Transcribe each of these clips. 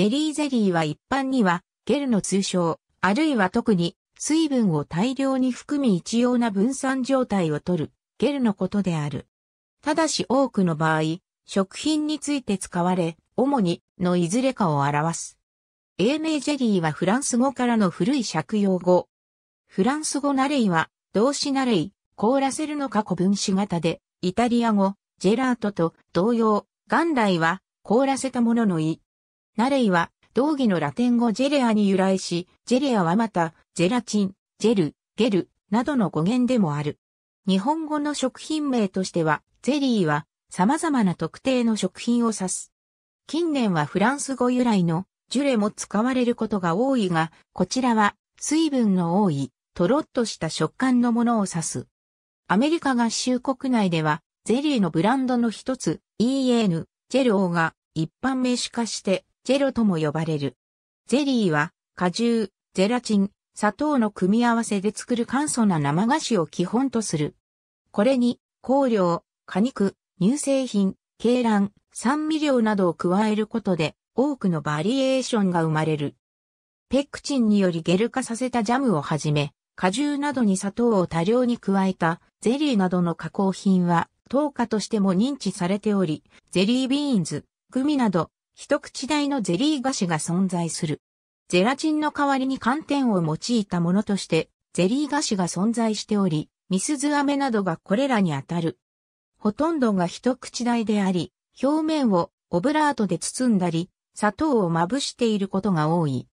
ジェリーゼリーは一般には、ゲルの通称、あるいは特に、水分を大量に含み一様な分散状態をとる、ゲルのことである。ただし多くの場合、食品について使われ、主に、のいずれかを表す。英名ジェリーはフランス語からの古い借用語。フランス語なれいは、動詞なれい、凍らせるのか古分詞型で、イタリア語、ジェラートと同様、元来は、凍らせたもののい、ナレイは、同義のラテン語ジェレアに由来し、ジェレアはまた、ゼラチン、ジェル、ゲル、などの語源でもある。日本語の食品名としては、ゼリーは様々な特定の食品を指す。近年はフランス語由来のジュレも使われることが多いが、こちらは水分の多い、とろっとした食感のものを指す。アメリカ合衆国内では、ゼリーのブランドの一つ、EN、ジェルオーが一般名詞化してジェロとも呼ばれる。ゼリーは、果汁、ゼラチン、砂糖の組み合わせで作る簡素な生菓子を基本とする。これに、香料、果肉、乳製品、鶏卵、酸味料などを加えることで、多くのバリエーションが生まれる。ペクチンによりゲル化させたジャムをはじめ、果汁などに砂糖を多量に加えたゼリーなどの加工品は、糖化としても認知されており、ゼリービーンズ、グミなど一口大のゼリー菓子が存在する。ゼラチンの代わりに寒天を用いたものとして、ゼリー菓子が存在しており、スズア飴などがこれらにあたる。ほとんどが一口大であり、表面をオブラートで包んだり、砂糖をまぶしていることが多い。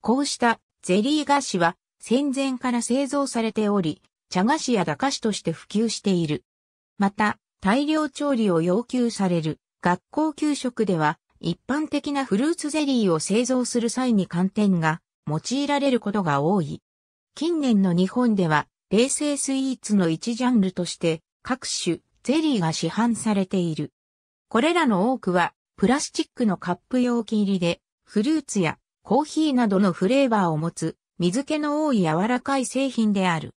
こうしたゼリー菓子は戦前から製造されており、茶菓子や駄菓子として普及している。また、大量調理を要求される学校給食では一般的なフルーツゼリーを製造する際に寒天が用いられることが多い。近年の日本では、冷製スイーツの一ジャンルとして各種ゼリーが市販されている。これらの多くはプラスチックのカップ容器入りでフルーツやコーヒーなどのフレーバーを持つ水気の多い柔らかい製品である。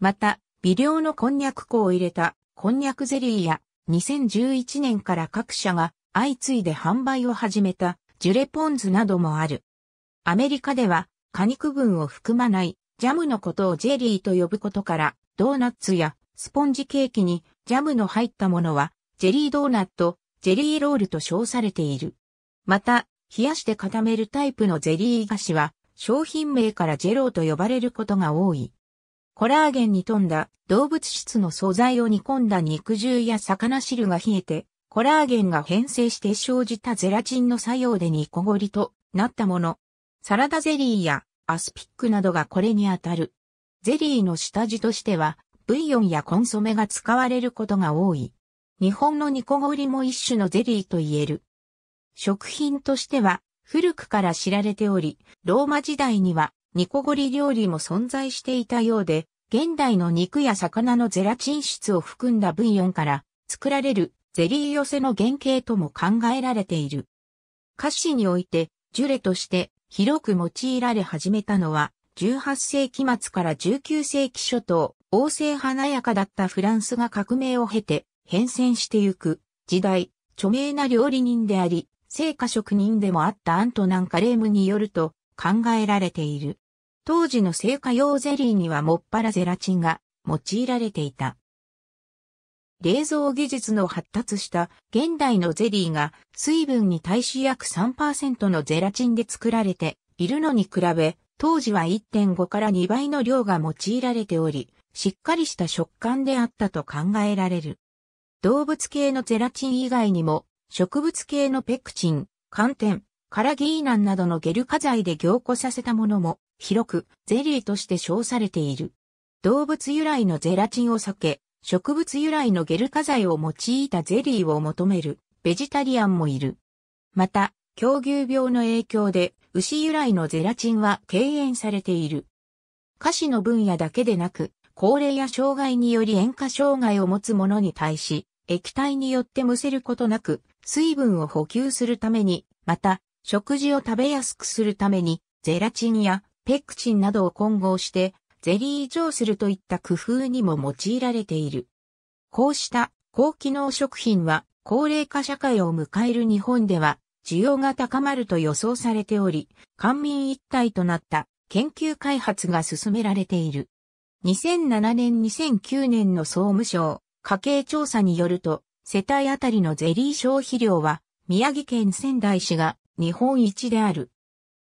また、微量のこんにゃく粉を入れたこんにゃくゼリーや2011年から各社が相次いで販売を始めたジュレポンズなどもある。アメリカでは果肉分を含まないジャムのことをジェリーと呼ぶことからドーナッツやスポンジケーキにジャムの入ったものはジェリードーナット、ジェリーロールと称されている。また、冷やして固めるタイプのゼリー菓子は商品名からジェローと呼ばれることが多い。コラーゲンに富んだ動物質の素材を煮込んだ肉汁や魚汁が冷えてコラーゲンが変性して生じたゼラチンの作用でニコゴリとなったもの。サラダゼリーやアスピックなどがこれにあたる。ゼリーの下地としては、ブイヨンやコンソメが使われることが多い。日本のニコゴリも一種のゼリーと言える。食品としては、古くから知られており、ローマ時代にはニコゴリ料理も存在していたようで、現代の肉や魚のゼラチン質を含んだブイヨンから作られるゼリー寄せの原型とも考えられている。歌詞において、ジュレとして広く用いられ始めたのは、18世紀末から19世紀初頭、王政華やかだったフランスが革命を経て変遷してゆく時代、著名な料理人であり、成果職人でもあったアントナン・カレームによると考えられている。当時の成果用ゼリーにはもっぱらゼラチンが用いられていた。冷蔵技術の発達した現代のゼリーが水分に対し約3%のゼラチンで作られているのに比べ、当時は1.5から2倍の量が用いられており、しっかりした食感であったと考えられる。動物系のゼラチン以外にも、植物系のペクチン、寒天、カラギーナンなどのゲル化剤で凝固させたものも、広くゼリーとして称されている。動物由来のゼラチンを避け、植物由来のゲル化剤を用いたゼリーを求めるベジタリアンもいる。また、狂牛病の影響で牛由来のゼラチンは敬遠されている。菓子の分野だけでなく、高齢や障害により塩化障害を持つ者に対し、液体によってむせることなく、水分を補給するために、また、食事を食べやすくするために、ゼラチンやペクチンなどを混合して、ゼリー状するといった工夫にも用いられている。こうした高機能食品は高齢化社会を迎える日本では需要が高まると予想されており、官民一体となった研究開発が進められている。2007年2009年の総務省家計調査によると、世帯あたりのゼリー消費量は宮城県仙台市が日本一である。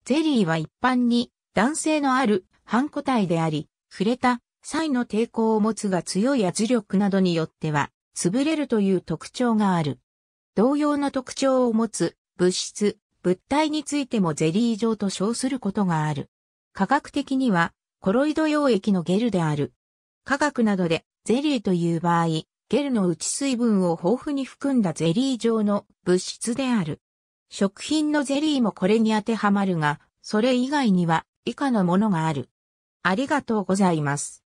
ゼリーは一般に男性のある半個体であり、触れた際の抵抗を持つが強い圧力などによっては、潰れるという特徴がある。同様の特徴を持つ物質、物体についてもゼリー状と称することがある。科学的にはコロイド溶液のゲルである。科学などでゼリーという場合、ゲルの内水分を豊富に含んだゼリー状の物質である。食品のゼリーもこれに当てはまるが、それ以外には以下のものがある。ありがとうございます。